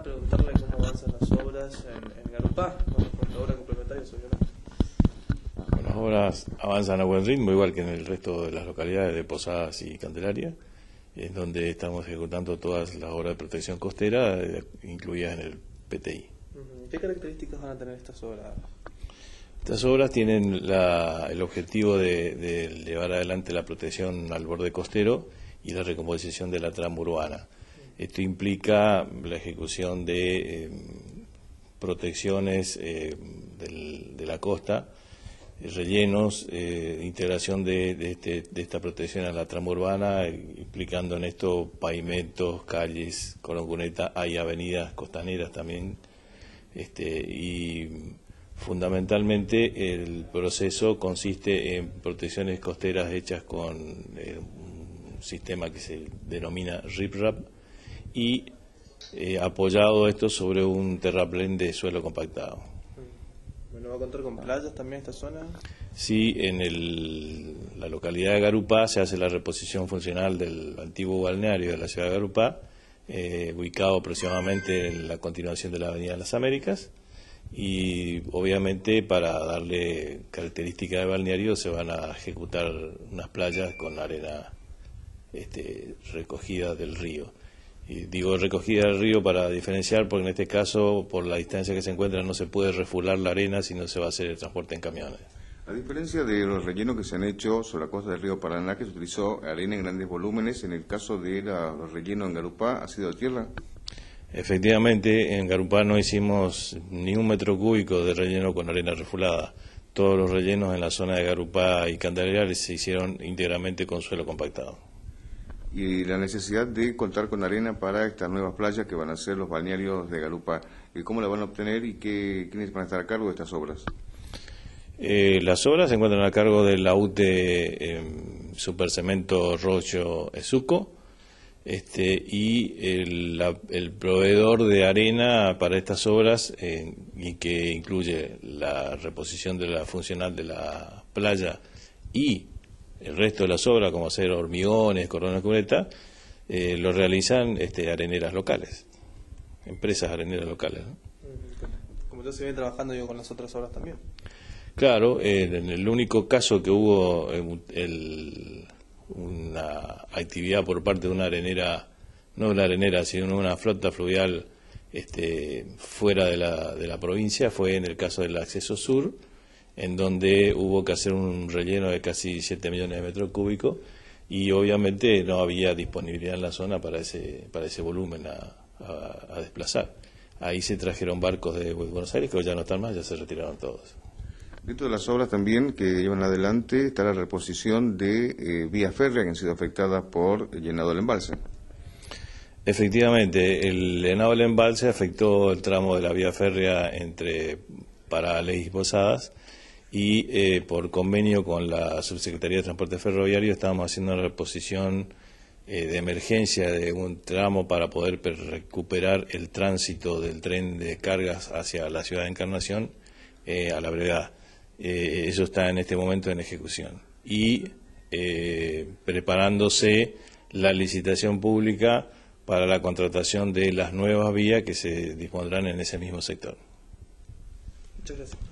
preguntarle cómo avanzan las obras en, Garupá, con la obra complementaria Las obras avanzan a buen ritmo, igual que en el resto de las localidades de Posadas y Candelaria, es donde estamos ejecutando todas las obras de protección costera, eh, incluidas en el PTI. ¿Qué características van a tener estas obras? Estas obras tienen el objetivo de, de llevar adelante la protección al borde costero y la recomposición de la trama urbana. Esto implica la ejecución de em, protecciones em, de la costa, eh, rellenos, eh, integración este, de, esta protección a la trama urbana, implicando en esto pavimentos, calles, cuneta, hay avenidas costaneras también, este, y fundamentalmente el proceso consiste en protecciones costeras hechas con eh, un sistema que se denomina RIPRAP, y eh, apoyado esto sobre un terraplén de suelo compactado. lo ¿va a contar con playas también esta zona? Sí, en la localidad de Garupá se hace la reposición funcional del antiguo balneario de la ciudad de Garupá, eh, ubicado aproximadamente en la continuación de la Avenida de las Américas y obviamente para darle característica de balneario se van a ejecutar unas playas con arena este, recogida del río. Y digo recogida del río para diferenciar, porque en este caso, por la distancia que se encuentra, no se puede refular la arena, sino se va a hacer el transporte en camiones. A diferencia de los rellenos que se han hecho sobre la costa del río Paraná, que se utilizó arena en grandes volúmenes, en el caso de los rellenos en Garupá, ¿ha sido tierra? Efectivamente, en Garupá no hicimos ni un metro cúbico de relleno con arena refulada. Todos los rellenos en la zona de Garupá y Candelaria se hicieron íntegramente con suelo compactado y la necesidad de contar con arena para estas nuevas playas que van a ser los balnearios de Galupa. ¿Cómo la van a obtener y qué, quiénes van a estar a cargo de estas obras? Eh, las obras se encuentran a cargo de la UTE em, Supercemento Rocho Ezuco este, y el, proveedor de arena para estas obras y que incluye la reposición de la funcional de la playa y el resto de las obras, como hacer hormigones, coronas de eh, lo realizan este, areneras locales, empresas areneras locales. ¿no? Como se viene trabajando yo con las otras obras también. Claro, en, el único caso que hubo eh, una actividad por parte de una arenera, no una arenera, sino una flota fluvial este, fuera de la provincia, fue en el caso del acceso sur, en donde hubo que hacer un relleno de casi 7 millones de metros cúbicos y obviamente no había disponibilidad en la zona para ese, para ese volumen a, desplazar. Ahí se trajeron barcos de Buenos Aires que hoy ya no están más, ya se retiraron todos. Dentro de las obras también que llevan adelante está la reposición de eh, vías férreas que han sido afectadas por el llenado del embalse. Efectivamente, el llenado del embalse afectó el tramo de la vía férrea entre Parales y Posadas y eh, por convenio con la Subsecretaría de Transporte Ferroviario estábamos haciendo una reposición eh, de emergencia de un tramo para poder recuperar el tránsito del tren de cargas hacia la ciudad de Encarnación eh, a la brevedad. eso está en este momento en ejecución. Y preparándose la licitación pública para la contratación de las nuevas vías que se dispondrán en ese mismo sector. Muchas gracias.